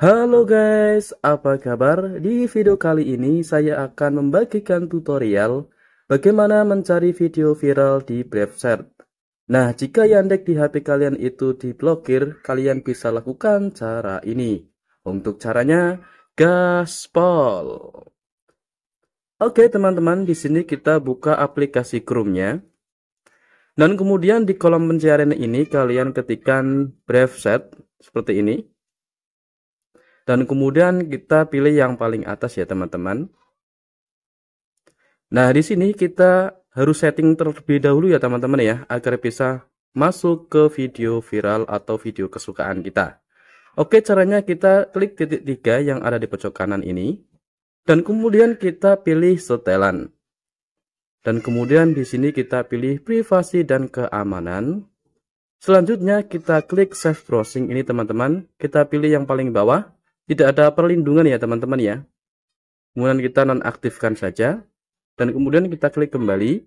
Halo guys, apa kabar? Di video kali ini saya akan membagikan tutorial bagaimana mencari video viral di Brave Search. Nah, jika Yandex di HP kalian itu diblokir, kalian bisa lakukan cara ini. Untuk caranya, gaspol. Oke teman-teman, di sini kita buka aplikasi Chrome-nya. Dan kemudian di kolom pencarian ini kalian ketikkan Brave Search seperti ini. Dan kemudian kita pilih yang paling atas ya teman-teman. Nah, di sini kita harus setting terlebih dahulu ya teman-teman ya, agar bisa masuk ke video viral atau video kesukaan kita. Oke, caranya kita klik titik tiga yang ada di pojok kanan ini. Dan kemudian kita pilih setelan. Dan kemudian di sini kita pilih privasi dan keamanan. Selanjutnya kita klik save browsing ini teman-teman. Kita pilih yang paling bawah tidak ada perlindungan ya teman-teman ya. Kemudian kita nonaktifkan saja dan kemudian kita klik kembali.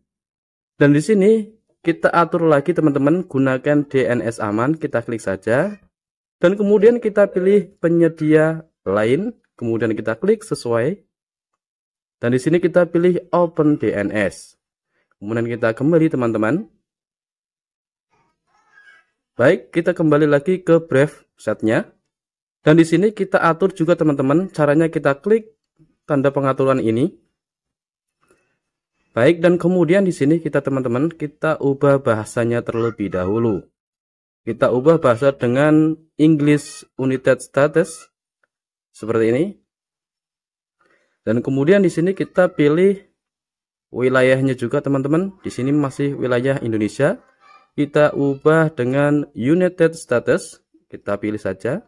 Dan di sini kita atur lagi teman-teman gunakan DNS aman, kita klik saja. Dan kemudian kita pilih penyedia lain, kemudian kita klik sesuai. Dan di sini kita pilih Open DNS. Kemudian kita kembali teman-teman. Baik, kita kembali lagi ke Brave setnya. Dan di sini kita atur juga teman-teman, caranya kita klik tanda pengaturan ini. Baik, dan kemudian di sini kita teman-teman, kita ubah bahasanya terlebih dahulu. Kita ubah bahasa dengan English United Status, seperti ini. Dan kemudian di sini kita pilih wilayahnya juga teman-teman. Di sini masih wilayah Indonesia. Kita ubah dengan United Status. Kita pilih saja.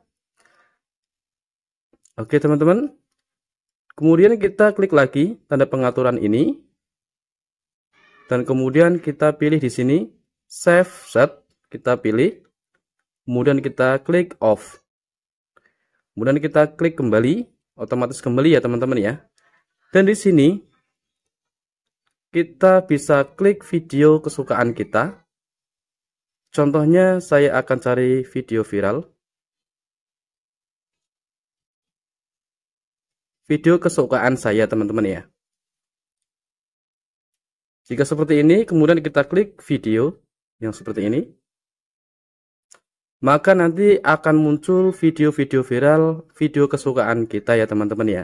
Oke teman-teman. Kemudian kita klik lagi tanda pengaturan ini. Dan kemudian kita pilih di sini save set. Kita pilih. Kemudian kita klik off. Kemudian kita klik kembali. Otomatis kembali ya teman-teman ya. Dan di sini kita bisa klik video kesukaan kita. Contohnya saya akan cari video viral. video kesukaan saya teman-teman ya. Jika seperti ini, kemudian kita klik video yang seperti ini. Maka nanti akan muncul video-video viral, video kesukaan kita ya teman-teman ya.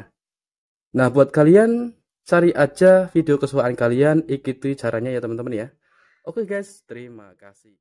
Nah, buat kalian, cari aja video kesukaan kalian, ikuti caranya ya teman-teman ya. Oke guys, terima kasih.